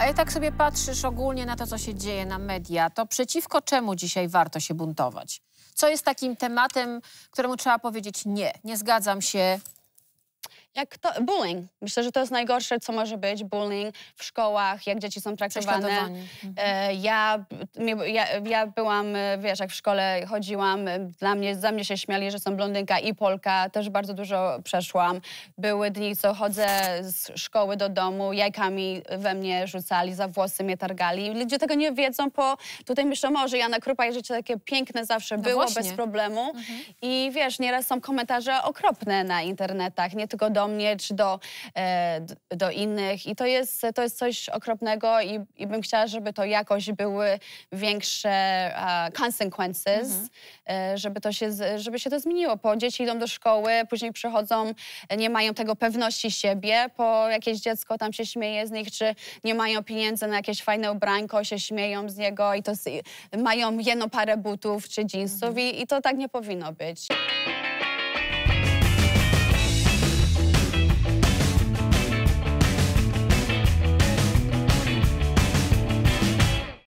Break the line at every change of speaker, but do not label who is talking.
A jak tak sobie patrzysz ogólnie na to, co się dzieje na media, to przeciwko czemu dzisiaj warto się buntować? Co jest takim tematem, któremu trzeba powiedzieć nie, nie zgadzam się, jak to, bullying. Myślę, że to jest najgorsze, co może być. Bullying w szkołach, jak dzieci są traktowane. Mhm. Ja, ja, ja byłam, e, wiesz, jak w szkole chodziłam, e, dla mnie, za mnie się śmiali, że są blondynka i Polka. Też bardzo dużo przeszłam. Były dni, co chodzę z szkoły do domu, jajkami we mnie rzucali, za włosy mnie targali. Ludzie tego nie wiedzą, bo tutaj myślę, może Jana Krupa i życie takie piękne zawsze no było, właśnie. bez problemu. Mhm. I wiesz, nieraz są komentarze okropne na internetach, nie tylko do mnie czy do, e, do innych. I to jest, to jest coś okropnego i, i bym chciała, żeby to jakoś były większe uh, consequences, mhm. e, żeby, to się, żeby się to zmieniło, bo dzieci idą do szkoły, później przychodzą, nie mają tego pewności siebie, bo jakieś dziecko tam się śmieje z nich, czy nie mają pieniędzy na jakieś fajne ubranko, się śmieją z niego i to mają jedną parę butów czy jeansów mhm. i, i to tak nie powinno być.